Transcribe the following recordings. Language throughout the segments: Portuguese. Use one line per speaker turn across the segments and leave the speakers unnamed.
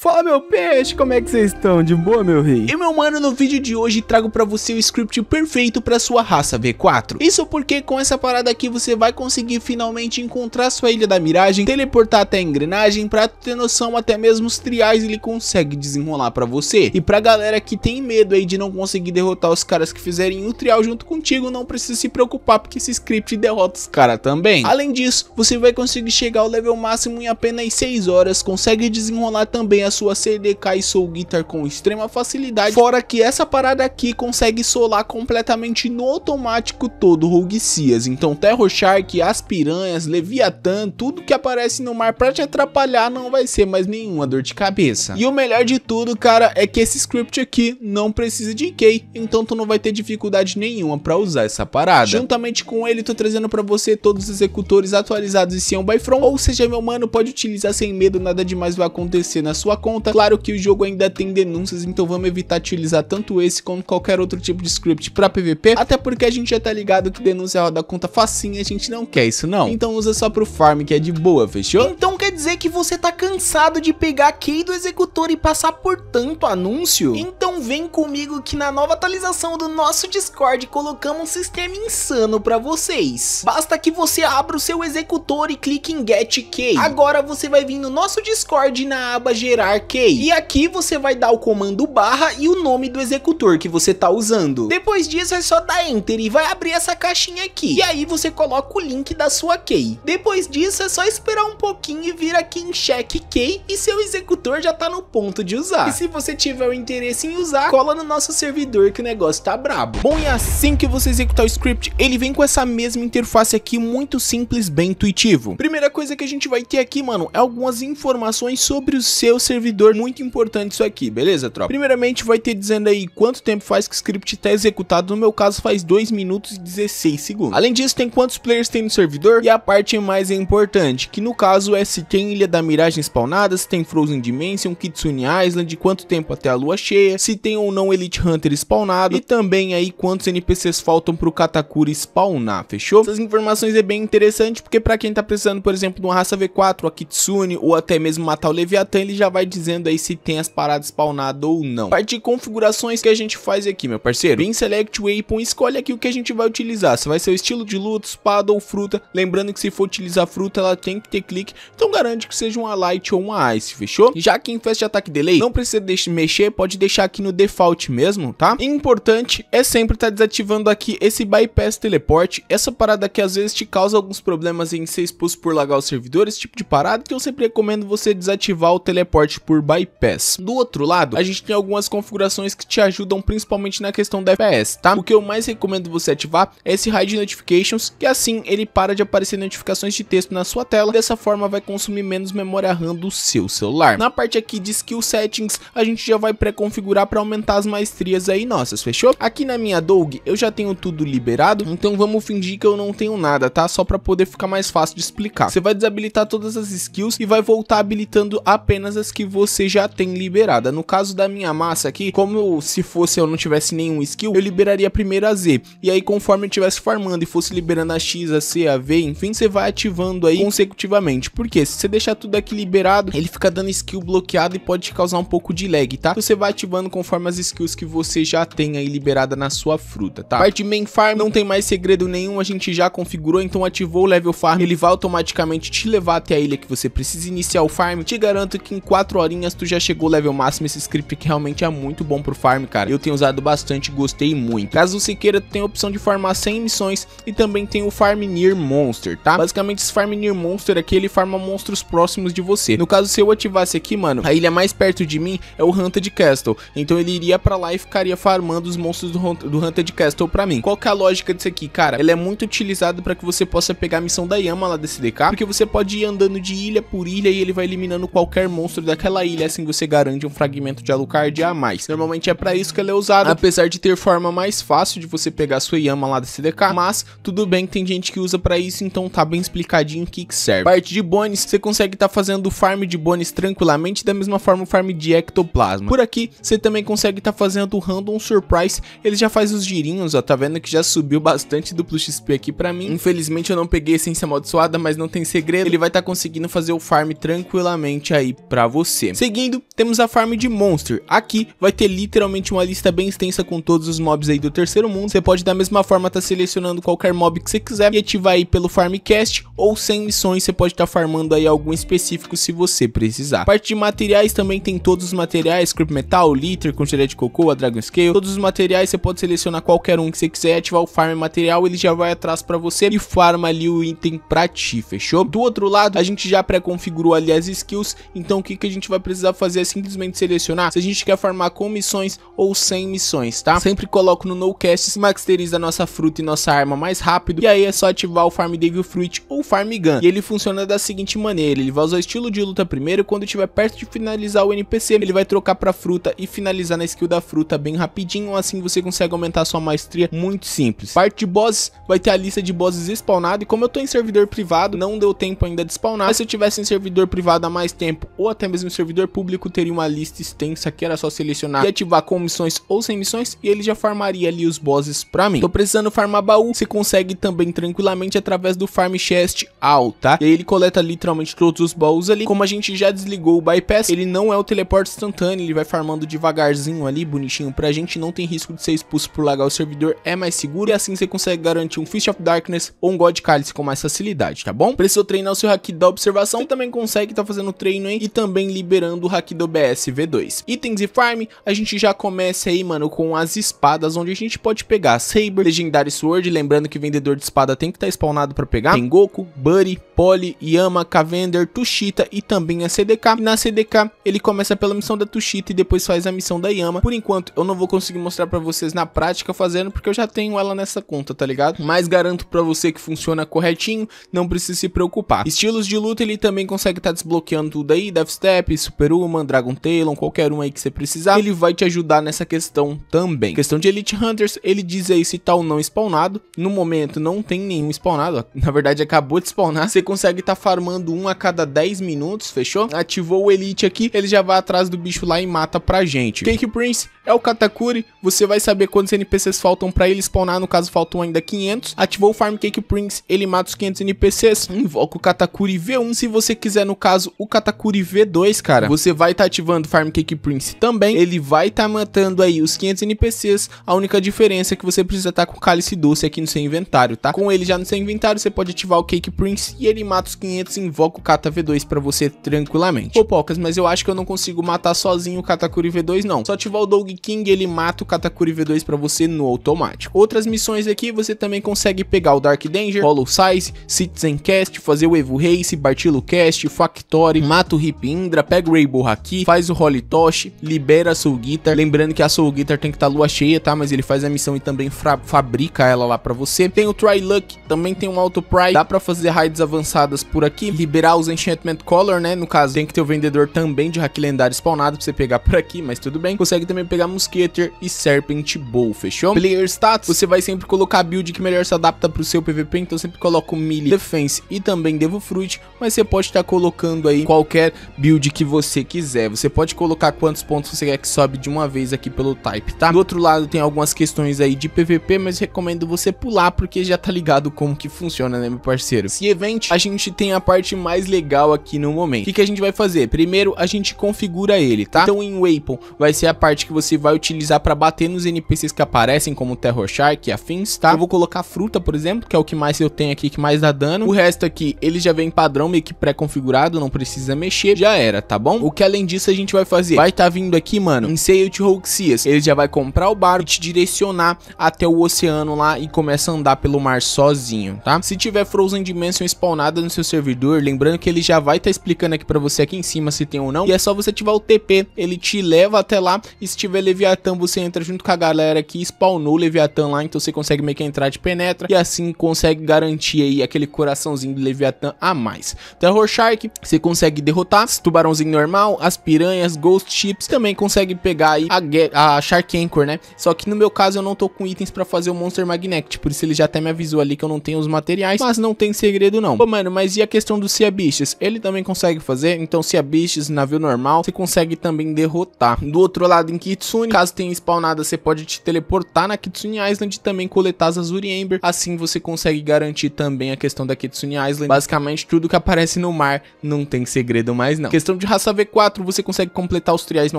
Fala meu peixe, como é que vocês estão? De boa, meu rei? E meu mano, no vídeo de hoje trago pra você o script perfeito pra sua raça V4. Isso porque com essa parada aqui você vai conseguir finalmente encontrar sua ilha da miragem, teleportar até a engrenagem, pra ter noção até mesmo os triais ele consegue desenrolar pra você. E pra galera que tem medo aí de não conseguir derrotar os caras que fizerem o trial junto contigo, não precisa se preocupar porque esse script derrota os caras também. Além disso, você vai conseguir chegar ao level máximo em apenas 6 horas, consegue desenrolar também a sua CDK e Soul Guitar com extrema facilidade, fora que essa parada aqui consegue solar completamente no automático todo o Rogue Seas, então Terror Shark, as piranhas, Leviathan, tudo que aparece no mar pra te atrapalhar não vai ser mais nenhuma dor de cabeça. E o melhor de tudo, cara, é que esse script aqui não precisa de key, então tu não vai ter dificuldade nenhuma pra usar essa parada. Juntamente com ele, tô trazendo pra você todos os executores atualizados e Sion by From, ou seja, meu mano, pode utilizar sem medo, nada demais vai acontecer na sua conta. Claro que o jogo ainda tem denúncias, então vamos evitar utilizar tanto esse quanto qualquer outro tipo de script para PVP, até porque a gente já tá ligado que denúncia roda conta facinha, a gente não quer isso não. Então usa só pro farm que é de boa, fechou? Então quer dizer que você tá cansado de pegar a key do executor e passar por tanto anúncio? Então vem comigo que na nova atualização do nosso Discord colocamos um sistema insano para vocês. Basta que você abra o seu executor e clique em Get Key. Agora você vai vir no nosso Discord na aba geral Arcade. E aqui você vai dar o comando barra e o nome do executor que você tá usando. Depois disso é só dar Enter e vai abrir essa caixinha aqui. E aí você coloca o link da sua key. Depois disso é só esperar um pouquinho e vir aqui em check key e seu executor já tá no ponto de usar. E se você tiver o interesse em usar, cola no nosso servidor que o negócio tá brabo. Bom, e assim que você executar o script, ele vem com essa mesma interface aqui, muito simples, bem intuitivo. Primeira coisa que a gente vai ter aqui, mano, é algumas informações sobre o seu servidor servidor muito importante isso aqui, beleza, tropa? Primeiramente, vai ter dizendo aí quanto tempo faz que o script está executado, no meu caso faz 2 minutos e 16 segundos. Além disso, tem quantos players tem no servidor e a parte mais importante, que no caso é se tem Ilha da Miragem spawnada, se tem Frozen Dimension, Kitsune Island, quanto tempo até a lua cheia, se tem ou não Elite Hunter spawnado e também aí quantos NPCs faltam para o Katakuri spawnar, fechou? Essas informações é bem interessante porque para quem tá precisando, por exemplo, de uma raça V4, a Kitsune ou até mesmo matar o Leviathan, ele já vai dizendo aí se tem as paradas spawnadas ou não. Parte de configurações que a gente faz aqui, meu parceiro. Vem Select Weapon, escolhe aqui o que a gente vai utilizar. Se vai ser o estilo de luta, espada ou fruta. Lembrando que se for utilizar fruta, ela tem que ter clique. Então garante que seja uma Light ou uma Ice, fechou? Já que em Fast Attack Delay, não precisa mexer, pode deixar aqui no Default mesmo, tá? E importante é sempre estar tá desativando aqui esse Bypass Teleport. Essa parada aqui às vezes te causa alguns problemas em ser expulso por lagar o servidor, esse tipo de parada que então, eu sempre recomendo você desativar o teleporte por bypass. Do outro lado, a gente tem algumas configurações que te ajudam principalmente na questão da FPS, tá? O que eu mais recomendo você ativar é esse Hide Notifications, que assim ele para de aparecer notificações de texto na sua tela, dessa forma vai consumir menos memória RAM do seu celular. Na parte aqui de Skill Settings, a gente já vai pré-configurar para aumentar as maestrias aí nossas, fechou? Aqui na minha Dog, eu já tenho tudo liberado, então vamos fingir que eu não tenho nada, tá? Só para poder ficar mais fácil de explicar. Você vai desabilitar todas as skills e vai voltar habilitando apenas as que você já tem liberada. No caso da minha massa aqui, como se fosse eu não tivesse nenhum skill, eu liberaria primeiro a Z. E aí conforme eu estivesse farmando e fosse liberando a X, a C, a V, enfim, você vai ativando aí consecutivamente. Porque se você deixar tudo aqui liberado, ele fica dando skill bloqueado e pode te causar um pouco de lag, tá? Então, você vai ativando conforme as skills que você já tem aí liberada na sua fruta, tá? Parte main farm não tem mais segredo nenhum, a gente já configurou, então ativou o level farm, ele vai automaticamente te levar até a ilha que você precisa iniciar o farm. Te garanto que em 4 4 horinhas tu já chegou level máximo, esse script que realmente é muito bom pro farm, cara. Eu tenho usado bastante, gostei muito. Caso você queira, tem a opção de farmar 100 missões e também tem o Farm Near Monster, tá? Basicamente esse Farm Near Monster aqui, ele farma monstros próximos de você. No caso, se eu ativasse aqui, mano, a ilha mais perto de mim é o de Castle. Então ele iria pra lá e ficaria farmando os monstros do, do de Castle pra mim. Qual que é a lógica disso aqui, cara? Ele é muito utilizado pra que você possa pegar a missão da Yama lá desse DK, porque você pode ir andando de ilha por ilha e ele vai eliminando qualquer monstro da daquela ilha, assim você garante um fragmento de Alucard a mais. Normalmente é para isso que ela é usada, apesar de ter forma mais fácil de você pegar sua Yama lá da CDK, mas tudo bem que tem gente que usa para isso, então tá bem explicadinho o que que serve. Parte de bônus, você consegue estar tá fazendo o farm de bônus tranquilamente, da mesma forma o farm de ectoplasma. Por aqui, você também consegue estar tá fazendo o random surprise, ele já faz os girinhos, ó, tá vendo que já subiu bastante duplo XP aqui pra mim. Infelizmente eu não peguei essência amaldiçoada, mas não tem segredo, ele vai estar tá conseguindo fazer o farm tranquilamente aí pra você você. Seguindo, temos a farm de Monster. Aqui vai ter literalmente uma lista bem extensa com todos os mobs aí do terceiro mundo. Você pode da mesma forma estar tá selecionando qualquer mob que você quiser e ativar aí pelo farmcast ou sem missões você pode estar tá farmando aí algum específico se você precisar. parte de materiais também tem todos os materiais, creep metal, litter, com de cocoa, dragon scale, todos os materiais você pode selecionar qualquer um que você quiser, ativar o farm material, ele já vai atrás para você e farma ali o item pra ti, fechou? Do outro lado, a gente já pré-configurou ali as skills, então o que que a gente gente vai precisar fazer é simplesmente selecionar se a gente quer farmar com missões ou sem missões, tá? Sempre coloco no nocast, masteriza nossa fruta e nossa arma mais rápido, e aí é só ativar o Farm Devil Fruit ou Farm Gun. E ele funciona da seguinte maneira, ele vai usar o estilo de luta primeiro, quando estiver perto de finalizar o NPC, ele vai trocar pra fruta e finalizar na skill da fruta bem rapidinho, assim você consegue aumentar sua maestria muito simples. Parte de bosses, vai ter a lista de bosses spawnado, e como eu tô em servidor privado, não deu tempo ainda de spawnar, mas se eu tivesse em servidor privado há mais tempo, ou até mesmo um servidor público teria uma lista extensa que era só selecionar e ativar com missões ou sem missões e ele já farmaria ali os bosses pra mim. Tô precisando farmar baú, você consegue também tranquilamente através do farm chest all, tá? E aí ele coleta literalmente todos os baús ali. Como a gente já desligou o bypass, ele não é o teleporte instantâneo, ele vai farmando devagarzinho ali, bonitinho pra gente, não tem risco de ser expulso por lagar o servidor, é mais seguro e assim você consegue garantir um Fist of Darkness ou um God Cálice com mais facilidade, tá bom? Precisou treinar o seu hack da observação, você também consegue estar tá fazendo treino aí e também liberando o hack do OBS V2. Itens e farm, a gente já começa aí, mano, com as espadas, onde a gente pode pegar Saber, Legendary Sword, lembrando que vendedor de espada tem que estar tá spawnado para pegar, tem Goku, Buddy, Polly, Yama, Cavender, Tushita e também a CDK. E na CDK, ele começa pela missão da Tushita e depois faz a missão da Yama. Por enquanto, eu não vou conseguir mostrar para vocês na prática fazendo, porque eu já tenho ela nessa conta, tá ligado? Mas garanto para você que funciona corretinho, não precisa se preocupar. Estilos de luta, ele também consegue estar tá desbloqueando tudo aí, Death Step, Step, Super Dragon Talon, qualquer um aí que você precisar, ele vai te ajudar nessa questão também. Questão de Elite Hunters, ele diz aí se tá ou não spawnado, no momento não tem nenhum spawnado, na verdade acabou de spawnar, você consegue tá farmando um a cada 10 minutos, fechou? Ativou o Elite aqui, ele já vai atrás do bicho lá e mata pra gente. Cake Prince é o Katakuri, você vai saber quantos NPCs faltam para ele spawnar, no caso faltam ainda 500. Ativou o Farm Cake Prince, ele mata os 500 NPCs, invoca o Katakuri V1, se você quiser no caso o Katakuri V2, cara, você vai estar tá ativando o Farm Cake Prince também, ele vai estar tá matando aí os 500 NPCs, a única diferença é que você precisa estar tá com o Cálice Doce aqui no seu inventário, tá? Com ele já no seu inventário, você pode ativar o Cake Prince e ele mata os 500 e invoca o Kata V2 para você tranquilamente. Pô, Pocas, mas eu acho que eu não consigo matar sozinho o Katakuri V2 não, só ativar o Doug King ele mata o Katakuri V2 para você no automático. Outras missões aqui você também consegue pegar o Dark Danger, Hollow Size, Citizen Cast, fazer o Evo Race, Bartilo Cast, Factory, mata o Hip Indra, pega o Rainbow Haki, faz o Holy Tosh, libera a Soul Guitar. Lembrando que a Soul Guitar tem que estar tá lua cheia, tá? Mas ele faz a missão e também fabrica ela lá para você. Tem o Try Luck, também tem um Auto Pry, dá para fazer raids avançadas por aqui, liberar os Enchantment Color, né? No caso, tem que ter o vendedor também de Haki lendário spawnado pra você pegar por aqui, mas tudo bem. Consegue também pegar Mosqueter e Serpent Bow, fechou? Player Status, você vai sempre colocar a build que melhor se adapta pro seu PVP, então sempre coloco Melee, Defense e também Devo Fruit, mas você pode estar tá colocando aí qualquer build que você quiser. Você pode colocar quantos pontos você quer que sobe de uma vez aqui pelo Type, tá? Do outro lado tem algumas questões aí de PVP, mas recomendo você pular porque já tá ligado como que funciona, né, meu parceiro? Se event, a gente tem a parte mais legal aqui no momento. O que, que a gente vai fazer? Primeiro, a gente configura ele, tá? Então, em Weapon vai ser a parte que você vai utilizar para bater nos NPCs que aparecem, como o Terror Shark e afins, tá? Eu vou colocar fruta, por exemplo, que é o que mais eu tenho aqui, que mais dá dano. O resto aqui, ele já vem padrão, meio que pré-configurado, não precisa mexer, já era, tá bom? O que além disso a gente vai fazer? Vai tá vindo aqui, mano, em de roxias. Ele já vai comprar o barco e te direcionar até o oceano lá e começa a andar pelo mar sozinho, tá? Se tiver Frozen Dimension spawnada no seu servidor, lembrando que ele já vai tá explicando aqui pra você aqui em cima se tem ou não, e é só você ativar o TP, ele te leva até lá e se tiver é Leviatã, você entra junto com a galera que spawnou o Leviatã lá, então você consegue meio que entrar de penetra e assim consegue garantir aí aquele coraçãozinho do Leviatã a mais. Terror Shark, você consegue derrotar tubarãozinho normal, as piranhas, Ghost Chips, também consegue pegar aí a, a Shark Anchor, né? Só que no meu caso eu não tô com itens pra fazer o Monster Magnet, por isso ele já até me avisou ali que eu não tenho os materiais, mas não tem segredo não. Pô, mano, mas e a questão do Sea Beasts? Ele também consegue fazer, então Sea Beasts, navio normal, você consegue também derrotar. Do outro lado, em Kitsu Kitsune. Caso tenha spawnada, você pode te teleportar na Kitsune Island e também coletar as Azuri Ember. Assim você consegue garantir também a questão da Kitsune Island. Basicamente, tudo que aparece no mar não tem segredo mais não. Questão de raça V4, você consegue completar os triais no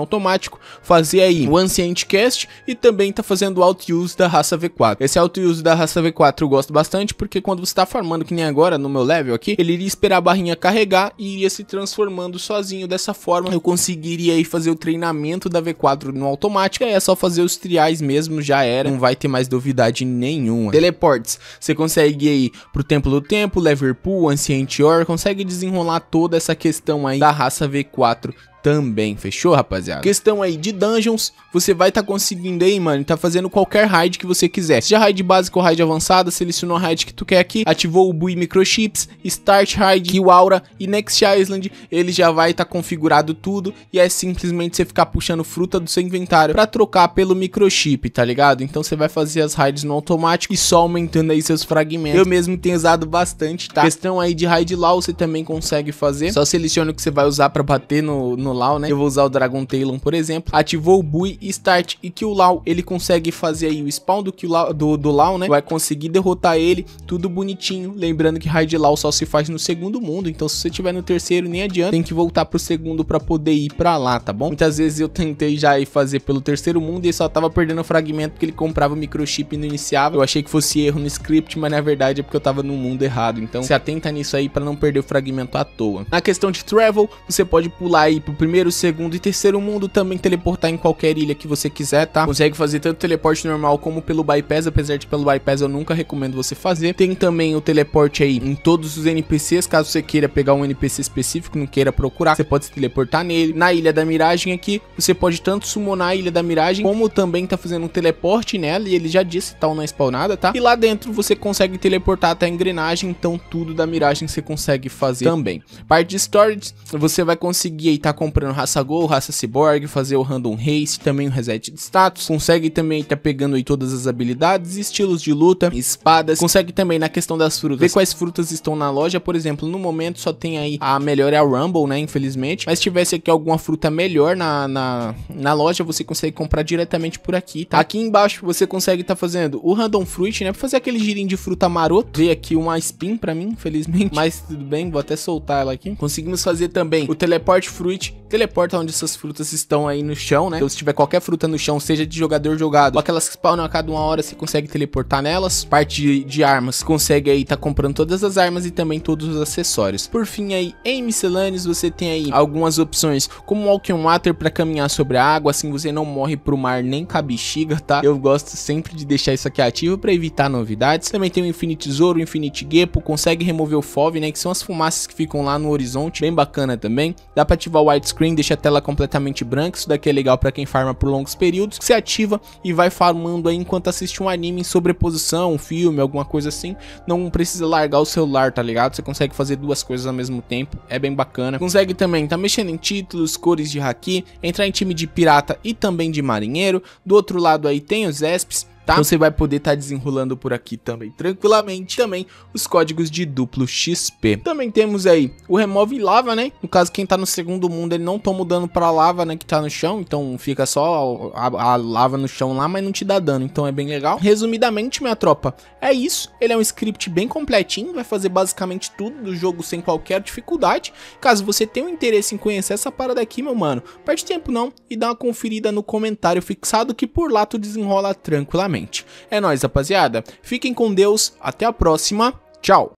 automático, fazer aí o Ancient Cast e também tá fazendo auto-use da raça V4. Esse auto-use da raça V4 eu gosto bastante porque quando você tá farmando, que nem agora no meu level aqui, ele iria esperar a barrinha carregar e iria se transformando sozinho. Dessa forma, eu conseguiria aí fazer o treinamento da V4 no automático automática, é só fazer os triais mesmo, já era, não vai ter mais novidade nenhuma. Teleportes, você consegue ir pro Templo do Tempo, Liverpool, Ancient Yor, consegue desenrolar toda essa questão aí da raça V4 também, fechou, rapaziada? Questão aí de dungeons, você vai tá conseguindo aí, mano, tá fazendo qualquer raid que você quiser. Seja raid básica ou raid avançada, selecionou a raid que tu quer aqui, ativou o Bui Microchips, Start Raid, o Aura e Next Island, ele já vai tá configurado tudo e é simplesmente você ficar puxando fruta do seu inventário pra trocar pelo microchip, tá ligado? Então você vai fazer as raids no automático e só aumentando aí seus fragmentos. Eu mesmo tenho usado bastante, tá? Questão aí de raid low você também consegue fazer, só seleciona o que você vai usar pra bater no, no no Lau, né? Eu vou usar o Dragon Talon, por exemplo. Ativou o Bui, Start e Kill Lau. Ele consegue fazer aí o spawn do, Kill Lau, do, do Lau, né? Vai conseguir derrotar ele, tudo bonitinho. Lembrando que Raid Lau só se faz no segundo mundo, então se você tiver no terceiro, nem adianta. Tem que voltar pro segundo pra poder ir pra lá, tá bom? Muitas vezes eu tentei já ir fazer pelo terceiro mundo e só tava perdendo o fragmento porque ele comprava o microchip e não iniciava. Eu achei que fosse erro no script, mas na verdade é porque eu tava no mundo errado. Então se atenta nisso aí pra não perder o fragmento à toa. Na questão de travel, você pode pular aí pro primeiro, segundo e terceiro mundo, também teleportar em qualquer ilha que você quiser, tá? Consegue fazer tanto teleporte normal como pelo bypass, apesar de pelo bypass eu nunca recomendo você fazer. Tem também o teleporte aí em todos os NPCs, caso você queira pegar um NPC específico, não queira procurar, você pode se teleportar nele. Na Ilha da Miragem aqui, você pode tanto summonar a Ilha da Miragem, como também tá fazendo um teleporte nela, e ele já disse tal na spawnada, tá? E lá dentro você consegue teleportar até a engrenagem, então tudo da Miragem você consegue fazer também. Parte de storage, você vai conseguir aí tá com comprando raça Gol, raça Cyborg, fazer o Random Race, também o reset de status. Consegue também tá pegando aí todas as habilidades, estilos de luta, espadas. Consegue também na questão das frutas, ver quais frutas estão na loja. Por exemplo, no momento só tem aí a melhor é a Rumble, né? Infelizmente. Mas se tivesse aqui alguma fruta melhor na, na, na loja, você consegue comprar diretamente por aqui, tá? Aqui embaixo você consegue tá fazendo o Random Fruit, né? Pra fazer aquele girinho de fruta maroto. Veio aqui uma spin pra mim, infelizmente. Mas tudo bem, vou até soltar ela aqui. Conseguimos fazer também o Teleport Fruit teleporta onde essas frutas estão aí no chão, né? Então se tiver qualquer fruta no chão, seja de jogador jogado, ou aquelas que spawnam a cada uma hora, você consegue teleportar nelas. Parte de, de armas, consegue aí tá comprando todas as armas e também todos os acessórios. Por fim aí, em miscelâneos, você tem aí algumas opções, como Walking Water para caminhar sobre a água, assim você não morre pro mar nem com a bexiga, tá? Eu gosto sempre de deixar isso aqui ativo para evitar novidades. Também tem o Infinite zoro, o Infinite Gepo, consegue remover o FOV, né? Que são as fumaças que ficam lá no horizonte, bem bacana também. Dá para ativar o White screen, deixa a tela completamente branca, isso daqui é legal para quem farma por longos períodos, se ativa e vai farmando aí enquanto assiste um anime em sobreposição, um filme, alguma coisa assim, não precisa largar o celular, tá ligado? Você consegue fazer duas coisas ao mesmo tempo, é bem bacana. Consegue também, tá mexendo em títulos, cores de haki, entrar em time de pirata e também de marinheiro, do outro lado aí tem os ESPs, tá? Então você vai poder estar tá desenrolando por aqui também tranquilamente, também os códigos de duplo XP. Também temos aí o remove lava, né? No caso, quem tá no segundo mundo, ele não toma o dano pra lava, né, que tá no chão, então fica só a, a lava no chão lá, mas não te dá dano, então é bem legal. Resumidamente, minha tropa, é isso. Ele é um script bem completinho, vai fazer basicamente tudo do jogo sem qualquer dificuldade. Caso você tenha um interesse em conhecer essa parada aqui, meu mano, perde tempo não e dá uma conferida no comentário fixado que por lá tu desenrola tranquilamente novamente. É nóis, rapaziada. Fiquem com Deus, até a próxima. Tchau!